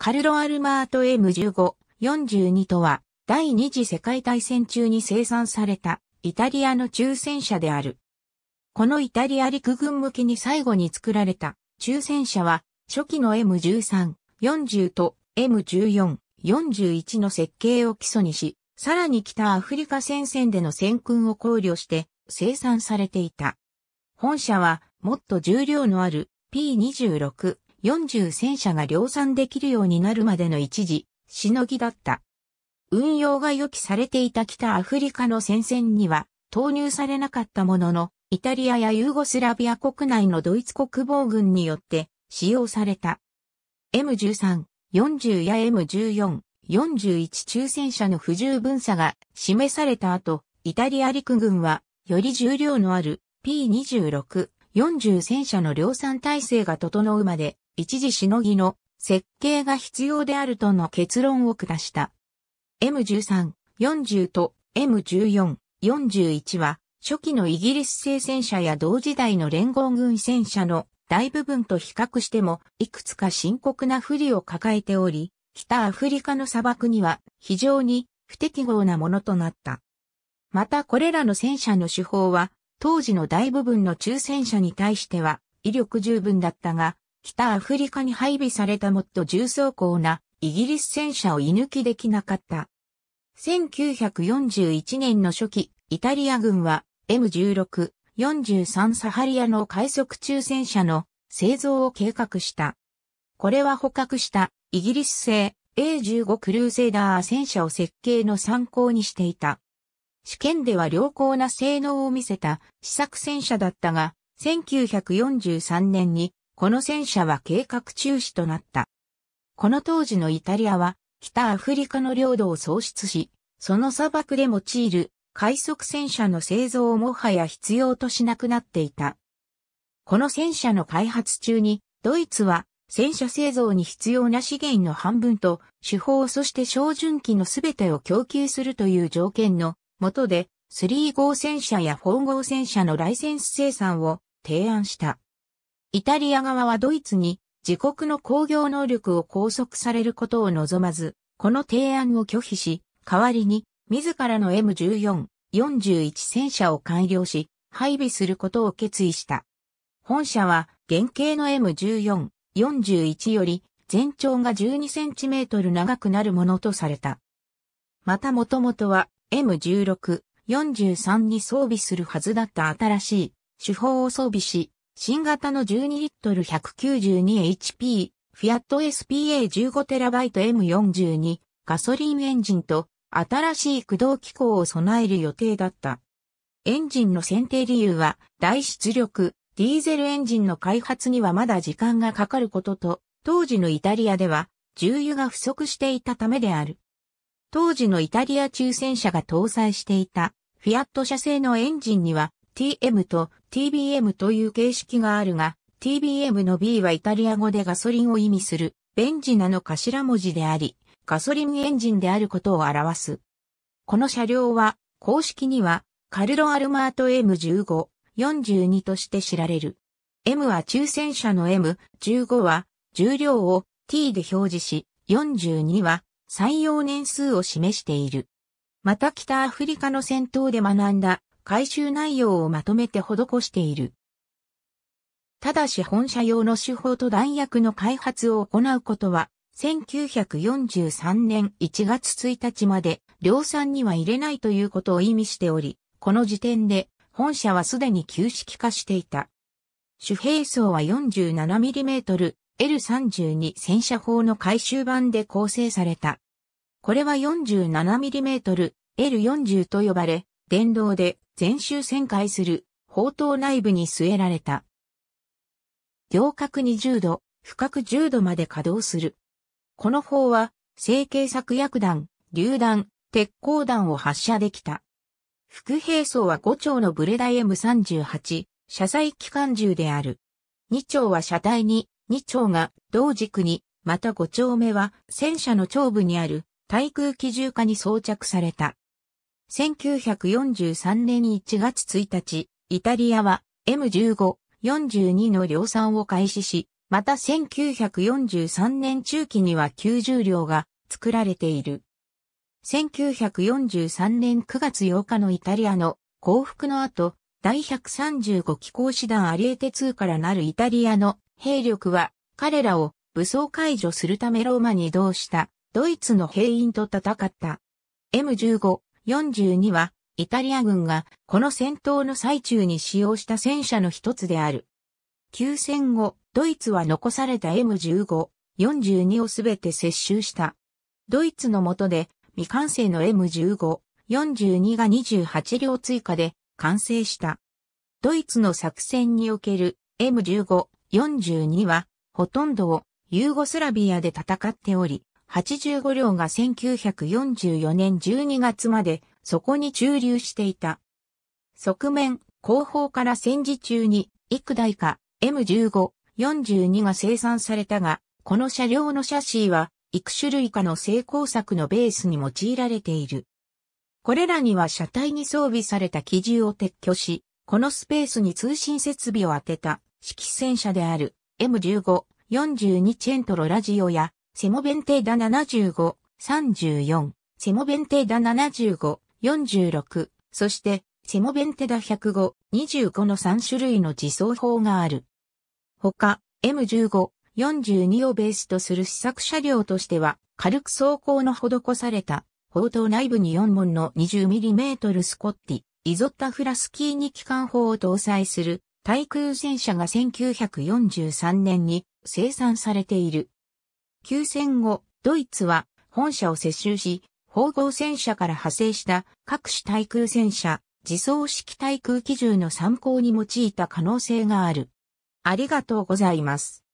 カルロ・アルマート M15、42とは、第二次世界大戦中に生産された、イタリアの抽選車である。このイタリア陸軍向けに最後に作られた、抽選車は、初期の M13、40と M14、41の設計を基礎にし、さらに北アフリカ戦線での戦訓を考慮して生産されていた。本社はもっと重量のある P26、40戦車が量産できるようになるまでの一時、しのぎだった。運用が予期されていた北アフリカの戦線には投入されなかったものの、イタリアやユーゴスラビア国内のドイツ国防軍によって使用された。M13、40や M14、41中戦車の不十分さが示された後、イタリア陸軍はより重量のある P26、40戦車の量産体制が整うまで一時しのぎの設計が必要であるとの結論を下した。M13、40と M14、41は初期のイギリス製戦車や同時代の連合軍戦車の大部分と比較してもいくつか深刻な不利を抱えており、北アフリカの砂漠には非常に不適合なものとなった。またこれらの戦車の手法は当時の大部分の中戦車に対しては威力十分だったが北アフリカに配備されたもっと重装甲なイギリス戦車を射抜きできなかった。1941年の初期、イタリア軍は M16、43サハリアの快速中戦車の製造を計画した。これは捕獲したイギリス製 A15 クルーセーダー戦車を設計の参考にしていた。試験では良好な性能を見せた試作戦車だったが、1943年にこの戦車は計画中止となった。この当時のイタリアは北アフリカの領土を喪失し、その砂漠で用いる快速戦車の製造をもはや必要としなくなっていた。この戦車の開発中にドイツは戦車製造に必要な資源の半分と手法そして照準機のすべてを供給するという条件のもとで3号戦車や4号戦車のライセンス生産を提案した。イタリア側はドイツに自国の工業能力を拘束されることを望まず、この提案を拒否し、代わりに自らの M14、41戦車を改良し、配備することを決意した。本社は原型の M14、41より全長が12センチメートル長くなるものとされた。またもともとは M16、43に装備するはずだった新しい手法を装備し、新型の12リットル 192HP、フィアット SPA15TB M42 ガソリンエンジンと新しい駆動機構を備える予定だった。エンジンの選定理由は、大出力、ディーゼルエンジンの開発にはまだ時間がかかることと、当時のイタリアでは、重油が不足していたためである。当時のイタリア中戦車が搭載していた、フィアット社製のエンジンには、TM と TBM という形式があるが、TBM の B はイタリア語でガソリンを意味する、ベンジナの頭文字であり、ガソリンエンジンであることを表す。この車両は、公式には、カルロアルマート M15、42として知られる。M は抽選車の M、15は、重量を T で表示し、42は、採用年数を示している。また北アフリカの戦闘で学んだ回収内容をまとめて施している。ただし本社用の手法と弾薬の開発を行うことは、1943年1月1日まで量産には入れないということを意味しており、この時点で本社はすでに旧式化していた。主兵装は 47mm L32 戦車砲の回収版で構成された。これは 47mm L40 と呼ばれ、電動で全周旋回する砲塔内部に据えられた。行角20度、深く10度まで稼働する。この砲は、成形作薬弾、榴弾、鉄鋼弾を発射できた。副兵装は5丁のブレダイ M38、車載機関銃である。2丁は車体に、2丁が同軸に、また5丁目は戦車の頂部にある対空機銃化に装着された。1943年1月1日、イタリアは M15、42の量産を開始し、また1943年中期には90両が作られている。1943年9月8日のイタリアの降伏の後、第135機構師団アリエテ2からなるイタリアの兵力は彼らを武装解除するためローマに移動したドイツの兵員と戦った。M15、42は、イタリア軍がこの戦闘の最中に使用した戦車の一つである。休戦後、ドイツは残された M15、42をすべて接収した。ドイツの下で未完成の M15、42が28両追加で完成した。ドイツの作戦における M15、42はほとんどをユーゴスラビアで戦っており、85両が1944年12月までそこに駐留していた。側面、後方から戦時中に幾台か M15、42が生産されたが、この車両のシャシーは幾種類かの成功作のベースに用いられている。これらには車体に装備された機銃を撤去し、このスペースに通信設備を当てた、式戦車である M15、42チェントロラジオやセモベンテーダ75、34、セモベンテーダ75、46、そして、セモベンテダ105、25の3種類の自走法がある。他、M15、42をベースとする試作車両としては、軽く走行の施された、砲塔内部に4門の 20mm スコッティ、イゾッタフラスキーに機関砲を搭載する、対空戦車が1943年に生産されている。休戦後、ドイツは本社を接収し、縫合戦車から派生した各種対空戦車、自走式対空機銃の参考に用いた可能性がある。ありがとうございます。